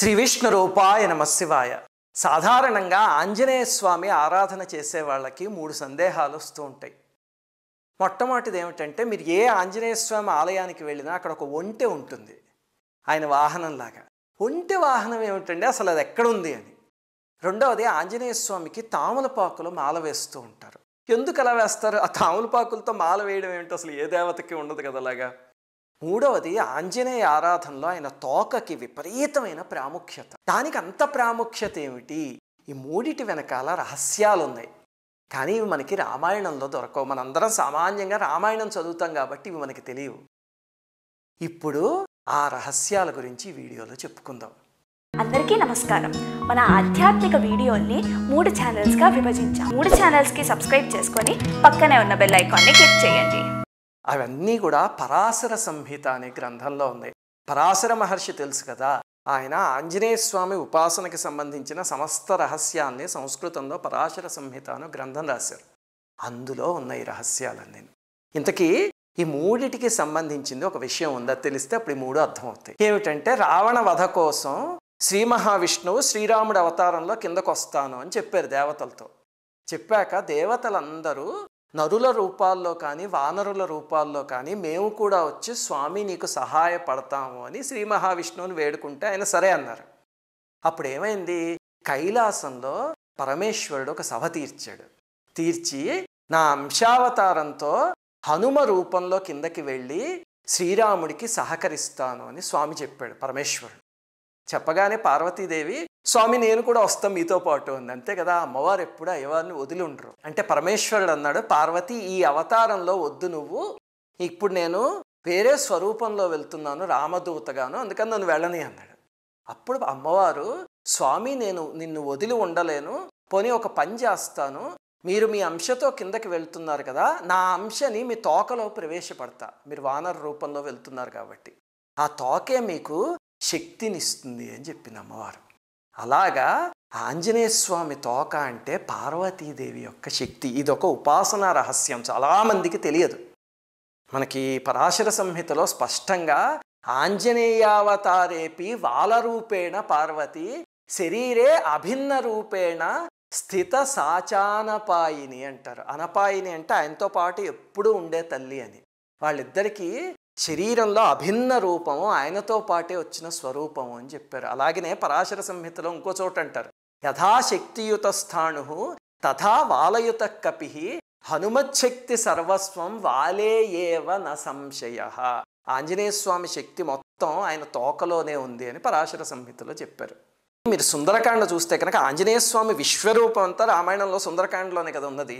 శ్రీ విష్ణు రూపాయ నమశివాయ సాధారణంగా ఆంజనేయ స్వామి ఆరాధన చేసే వాళ్ళకి మూడు సందేహాలు వస్తూ ఉంటాయి మొట్టమొదటిది ఏమిటంటే మీరు ఏ ఆంజనేయ స్వామి ఆలయానికి వెళ్ళినా అక్కడ ఒక ఒంటె ఉంటుంది ఆయన వాహనంలాగా ఒంటె వాహనం ఏమిటంటే అసలు అది ఎక్కడుంది అని రెండవది ఆంజనేయ స్వామికి తాములపాకులు మాల వేస్తూ ఉంటారు ఎందుకు అలా వేస్తారు ఆ తాములపాకులతో మాల వేయడం ఏమిటి అసలు ఏ దేవతకి ఉండదు కదా అలాగా మూడవది ఆంజనేయ ఆరాధనలో ఆయన తోకకి విపరీతమైన ప్రాముఖ్యత దానికి అంత ప్రాముఖ్యత ఏమిటి ఈ మూడిటి వెనకాల రహస్యాలు ఉన్నాయి కానీ ఇవి మనకి రామాయణంలో దొరకవు మనందరం సామాన్యంగా రామాయణం చదువుతాం కాబట్టి ఇవి మనకి తెలియవు ఇప్పుడు ఆ రహస్యాల గురించి వీడియోలో చెప్పుకుందాం అందరికీ నమస్కారం మన ఆధ్యాత్మిక వీడియోల్ని మూడు ఛానల్స్గా విభజించాం మూడు ఛానల్స్కి సబ్స్క్రైబ్ చేసుకొని పక్కనే ఉన్న బెల్ ఐకాన్ని క్లిక్ చేయండి అవన్నీ కూడా పరాశర సంహిత అనే గ్రంథంలో ఉంది పరాశర మహర్షి తెలుసు కదా ఆయన ఆంజనేయ స్వామి ఉపాసనకి సంబంధించిన సమస్త రహస్యాన్ని సంస్కృతంలో పరాశర సంహిత అనే గ్రంథం రాశారు అందులో ఉన్న ఈ రహస్యాలన్నీ ఇంతకీ ఈ మూడిటికి సంబంధించింది ఒక విషయం ఉందా తెలిస్తే అప్పుడు ఈ మూడు అర్థమవుతాయి ఏమిటంటే రావణ వధ కోసం శ్రీ మహావిష్ణువు శ్రీరాముడి అవతారంలో కిందకు వస్తాను అని చెప్పారు దేవతలతో చెప్పాక దేవతలందరూ నరుల రూపాల్లో కానీ వానరుల రూపాల్లో కానీ మేము కూడా వచ్చి స్వామి నీకు సహాయపడతాము అని శ్రీ మహావిష్ణువుని వేడుకుంటే ఆయన సరే అన్నారు అప్పుడు ఏమైంది కైలాసంలో పరమేశ్వరుడు ఒక సభ తీర్చాడు తీర్చి నా అంశావతారంతో హనుమ రూపంలో కిందకి వెళ్ళి శ్రీరాముడికి సహకరిస్తాను అని స్వామి చెప్పాడు పరమేశ్వరుడు చెప్పగానే పార్వతీదేవి స్వామి నేను కూడా వస్తాం మీతో పాటు ఉంది అంతే కదా అమ్మవారు ఎప్పుడు అయ్యవారిని వదిలి ఉండరు అంటే పరమేశ్వరుడు అన్నాడు పార్వతి ఈ అవతారంలో వద్దు నువ్వు ఇప్పుడు నేను వేరే స్వరూపంలో వెళ్తున్నాను రామదూతగాను అందుకని నన్ను వెళ్ళని అన్నాడు అప్పుడు అమ్మవారు స్వామి నేను నిన్ను వదిలి ఉండలేను పోనీ ఒక పని చేస్తాను మీరు మీ అంశతో కిందకి వెళ్తున్నారు కదా నా అంశని మీ తోకలో ప్రవేశపడతా మీరు వానర రూపంలో వెళ్తున్నారు కాబట్టి ఆ తోకే మీకు శక్తినిస్తుంది అని చెప్పింది అమ్మవారు అలాగా ఆంజనేయ స్వామి తోక అంటే పార్వతీదేవి యొక్క శక్తి ఇది ఒక ఉపాసనా రహస్యం చాలామందికి తెలియదు మనకి పరాశర సంహితలో స్పష్టంగా ఆంజనేయావతారేపి వాలరూపేణ పార్వతి శరీరే అభిన్న రూపేణ స్థిత సాచానపాయిని అంటారు అనపాయిని అంటే ఆయనతో పాటు ఎప్పుడూ ఉండే తల్లి అని వాళ్ళిద్దరికీ శరీరంలో అభిన్న రూపము ఆయనతో పాటే వచ్చిన స్వరూపము అని చెప్పారు అలాగనే పరాశర సంహితలో ఇంకో చోట అంటారు యథాశక్తియుత స్థాణు తథా వాలయుత కపి హనుమచ్చక్తి సర్వస్వం వాలే ఏవ న సంశయ ఆంజనేయ స్వామి శక్తి మొత్తం ఆయన తోకలోనే ఉంది అని పరాశర సంహితలో చెప్పారు మీరు సుందరకాండ చూస్తే కనుక ఆంజనేయ స్వామి విశ్వరూపం అంతా రామాయణంలో సుందరకాండలోనే కదా ఉన్నది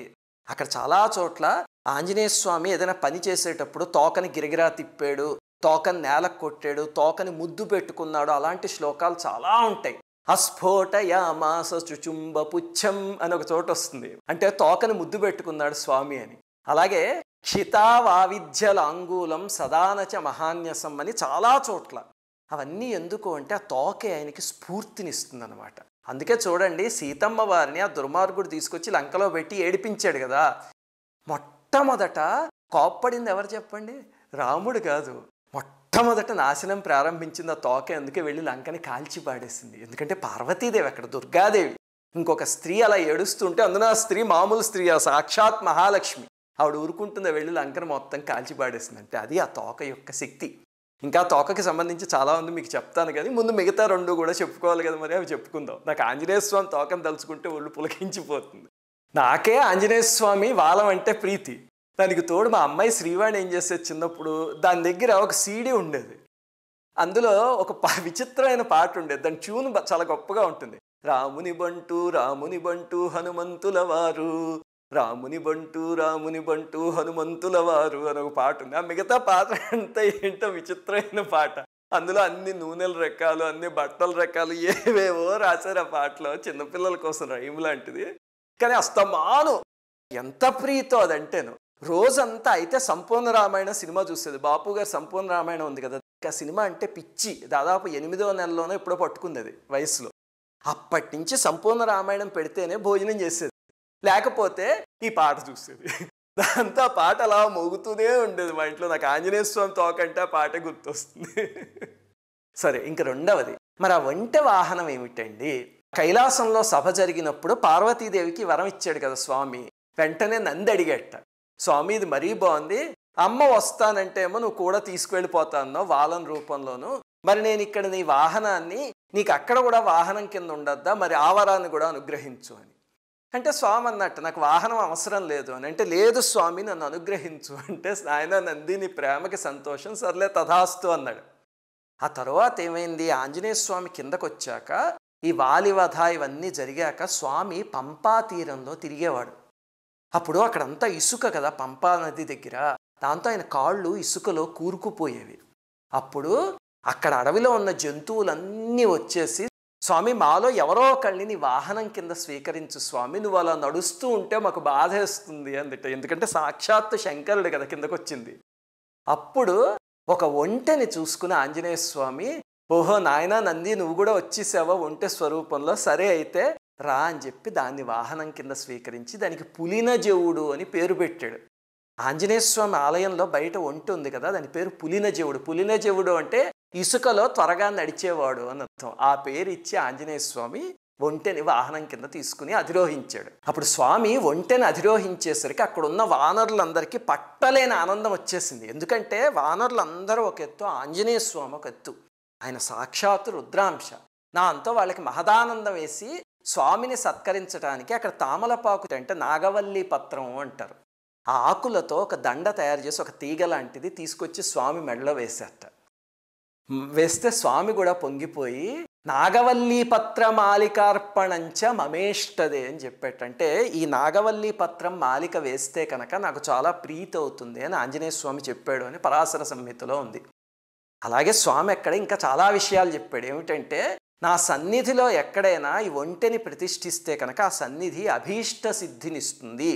అక్కడ చాలా చోట్ల ఆంజనేయ స్వామి ఏదైనా పని చేసేటప్పుడు తోకని గిరిగిరా తిప్పాడు తోకని నేలకు కొట్టాడు తోకని ముద్దు పెట్టుకున్నాడు అలాంటి శ్లోకాలు చాలా ఉంటాయి యామాస చుచుంబ పుచ్చం అని ఒక చోట వస్తుంది అంటే తోకని ముద్దు పెట్టుకున్నాడు స్వామి అని అలాగే క్షితావావిద్య లాంగూలం సదానచ మహాన్యసం అని చాలా చోట్ల అవన్నీ ఎందుకు అంటే ఆ తోకే ఆయనకి స్ఫూర్తినిస్తుంది అనమాట అందుకే చూడండి సీతమ్మ వారిని ఆ దుర్మార్గుడు తీసుకొచ్చి లంకలో పెట్టి ఏడిపించాడు కదా మొట్టమొదట కోప్పడింది ఎవరు చెప్పండి రాముడు కాదు మొట్టమొదట నాశనం ప్రారంభించింది ఆ తోక ఎందుకే వెళ్ళి లంకని కాల్చి పాడేసింది ఎందుకంటే పార్వతీదేవి అక్కడ దుర్గాదేవి ఇంకొక స్త్రీ అలా ఏడుస్తుంటే అందున ఆ స్త్రీ మామూలు స్త్రీ ఆ సాక్షాత్ మహాలక్ష్మి ఆవిడ ఊరుకుంటుందా వెళ్ళి లంకను మొత్తం కాల్చి అంటే అది ఆ తోక యొక్క శక్తి ఇంకా తోకకి సంబంధించి చాలా ఉంది మీకు చెప్తాను కానీ ముందు మిగతా రెండు కూడా చెప్పుకోవాలి కదా మరి అవి చెప్పుకుందాం నాకు ఆంజనేయ స్వామి తోకను తలుచుకుంటే ఒళ్ళు పులకించిపోతుంది నాకే ఆంజనేయ స్వామి వాలం అంటే ప్రీతి దానికి తోడు మా అమ్మాయి శ్రీవాణి ఏం చేసేది చిన్నప్పుడు దాని దగ్గర ఒక సీడీ ఉండేది అందులో ఒక విచిత్రమైన పాట ఉండేది దాని ట్యూన్ చాలా గొప్పగా ఉంటుంది రాముని బంటు రాముని బంటు హనుమంతుల వారు రాముని బంటూ రాముని బంటూ హనుమంతుల వారు అని ఒక పాట ఉంది ఆ మిగతా పాట అంతా ఏంటో విచిత్రమైన పాట అందులో అన్ని నూనెల రెక్కలు అన్ని బట్టల రెక్కలు ఏవేవో రాశారు ఆ పాటలో చిన్నపిల్లల కోసం రైమ్ లాంటిది కానీ అస్తమాను ఎంత ప్రీతో అదంటేను రోజంతా అయితే సంపూర్ణ రామాయణ సినిమా చూసేది బాపు గారు సంపూర్ణ రామాయణం ఉంది కదా ఆ సినిమా అంటే పిచ్చి దాదాపు ఎనిమిదో నెలలోనో ఎప్పుడో పట్టుకుంది అది వయసులో అప్పటి నుంచి సంపూర్ణ రామాయణం పెడితేనే భోజనం చేసేది లేకపోతే ఈ పాట చూసేది దాంతో ఆ పాట అలా మోగుతూనే ఉండేది మా ఇంట్లో నాకు ఆంజనేయ స్వామి తోకంటే ఆ పాట గుర్తొస్తుంది సరే ఇంక రెండవది మరి ఆ వంట వాహనం ఏమిటండి కైలాసంలో సభ జరిగినప్పుడు పార్వతీదేవికి వరం ఇచ్చాడు కదా స్వామి వెంటనే నంది అడిగేట స్వామి ఇది మరీ బాగుంది అమ్మ వస్తానంటే ఏమో నువ్వు కూడా తీసుకువెళ్ళిపోతానో వాలన్ రూపంలోను మరి నేను ఇక్కడ నీ వాహనాన్ని నీకు అక్కడ కూడా వాహనం కింద ఉండద్దా మరి ఆ వరాన్ని కూడా అనుగ్రహించు అని అంటే స్వామి అన్నట్టు నాకు వాహనం అవసరం లేదు అని అంటే లేదు స్వామి నన్ను అనుగ్రహించు అంటే ఆయన నందిని ప్రేమకి సంతోషం సర్లే తథాస్తు అన్నాడు ఆ తర్వాత ఏమైంది ఆంజనేయ స్వామి కిందకొచ్చాక ఈ వాలివధ ఇవన్నీ జరిగాక స్వామి పంపా తీరంలో తిరిగేవాడు అప్పుడు అక్కడంతా ఇసుక కదా పంపా నది దగ్గర దాంతో ఆయన కాళ్ళు ఇసుకలో కూరుకుపోయేవి అప్పుడు అక్కడ అడవిలో ఉన్న జంతువులన్నీ వచ్చేసి స్వామి మాలో ఎవరో ఒకళ్ళని నీ వాహనం కింద స్వీకరించు స్వామి నువ్వు అలా నడుస్తూ ఉంటే మాకు బాధ వేస్తుంది అందుట ఎందుకంటే సాక్షాత్తు శంకరుడు కదా కిందకు వచ్చింది అప్పుడు ఒక ఒంటెని చూసుకున్న ఆంజనేయ స్వామి ఓహో నాయన నంది నువ్వు కూడా వచ్చేసావా ఒంటె స్వరూపంలో సరే అయితే రా అని చెప్పి దాన్ని వాహనం కింద స్వీకరించి దానికి పులిన జేవుడు అని పేరు పెట్టాడు ఆంజనేయ స్వామి ఆలయంలో బయట ఒంటి ఉంది కదా దాని పేరు పులిన పులిన జేవుడు అంటే ఇసుకలో త్వరగా నడిచేవాడు అని అర్థం ఆ పేరు ఇచ్చి ఆంజనేయ స్వామి ఒంటెని వాహనం కింద తీసుకుని అధిరోహించాడు అప్పుడు స్వామి ఒంటెని అధిరోహించేసరికి అక్కడ ఉన్న వానరులందరికీ పట్టలేని ఆనందం వచ్చేసింది ఎందుకంటే వానరులందరూ ఒక ఎత్తు ఆంజనేయ స్వామి ఒక ఎత్తు ఆయన సాక్షాత్ రుద్రాంశ నా అంతా వాళ్ళకి మహదానందం వేసి స్వామిని సత్కరించడానికి అక్కడ తామలపాకు అంటే నాగవల్లి పత్రం అంటారు ఆ ఆకులతో ఒక దండ తయారు చేసి ఒక తీగ లాంటిది తీసుకొచ్చి స్వామి మెడలో వేసేస్తారు వేస్తే స్వామి కూడా పొంగిపోయి నాగవల్లి పత్ర మాలికార్పణంచ మమేష్టదే అని చెప్పేటంటే ఈ నాగవల్లి పత్రం మాలిక వేస్తే కనుక నాకు చాలా ప్రీతి అవుతుంది అని ఆంజనేయ స్వామి చెప్పాడు అని పరాశర సంహితలో ఉంది అలాగే స్వామి ఎక్కడ ఇంకా చాలా విషయాలు చెప్పాడు ఏమిటంటే నా సన్నిధిలో ఎక్కడైనా ఈ ఒంటెని ప్రతిష్ఠిస్తే కనుక ఆ సన్నిధి అభీష్ట సిద్ధినిస్తుంది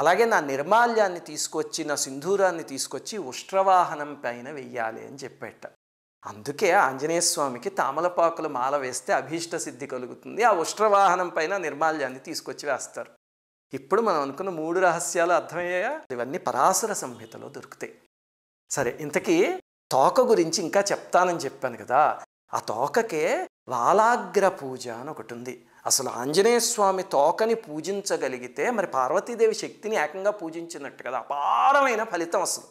అలాగే నా నిర్మాల్యాన్ని తీసుకొచ్చి నా సింధూరాన్ని తీసుకొచ్చి ఉష్ట్రవాహనం పైన వెయ్యాలి అని చెప్పేట అందుకే ఆంజనేయ స్వామికి మాల వేస్తే అభీష్ట సిద్ధి కలుగుతుంది ఆ ఉష్ట్రవాహనం పైన నిర్మాల్యాన్ని తీసుకొచ్చి వేస్తారు ఇప్పుడు మనం అనుకున్న మూడు రహస్యాలు అర్థమయ్యాయా ఇవన్నీ పరాశర సంహితలో దొరుకుతాయి సరే ఇంతకీ తోక గురించి ఇంకా చెప్తానని చెప్పాను కదా ఆ తోకకే వాలాగ్ర పూజ అని ఒకటి ఉంది అసలు ఆంజనేయ స్వామి తోకని పూజించగలిగితే మరి పార్వతీదేవి శక్తిని ఏకంగా పూజించినట్టు కదా అపారమైన ఫలితం అసలు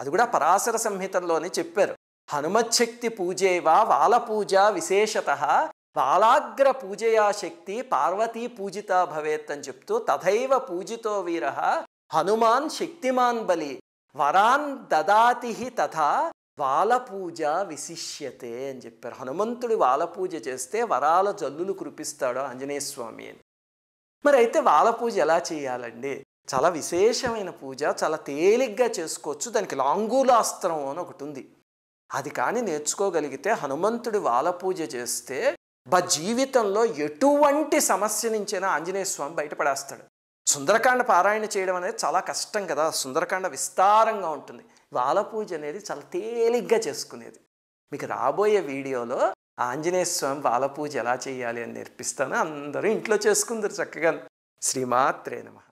అది కూడా పరాశర సంహితంలోనే చెప్పారు పూజేవా వాళ్ళ పూజ విశేషత వాలాగ్ర పూజయా శక్తి పార్వతీ పూజిత భవేత్ అని చెప్తూ తథైవ పూజితో వీర హనుమాన్ శక్తిమాన్ బలి వరాన్ దదాతి తథా వాలపూజ విశిష్యతే అని చెప్పారు హనుమంతుడు వాలపూజ చేస్తే వరాల జల్లులు కురిపిస్తాడు ఆంజనేయ స్వామి అని మరి అయితే వాలపూజ ఎలా చేయాలండి చాలా విశేషమైన పూజ చాలా తేలిగ్గా చేసుకోవచ్చు దానికి లాంగూలాస్త్రం అని ఒకటి ఉంది అది కానీ నేర్చుకోగలిగితే హనుమంతుడి పూజ చేస్తే బ జీవితంలో ఎటువంటి సమస్య నుంచైనా ఆంజనేయ స్వామి బయటపడేస్తాడు సుందరకాండ పారాయణ చేయడం అనేది చాలా కష్టం కదా సుందరకాండ విస్తారంగా ఉంటుంది పూజ అనేది చాలా తేలిగ్గా చేసుకునేది మీకు రాబోయే వీడియోలో ఆంజనేయ స్వామి పూజ ఎలా చేయాలి అని నేర్పిస్తాను అందరూ ఇంట్లో చేసుకుందరు చక్కగా శ్రీమాత్రేనమా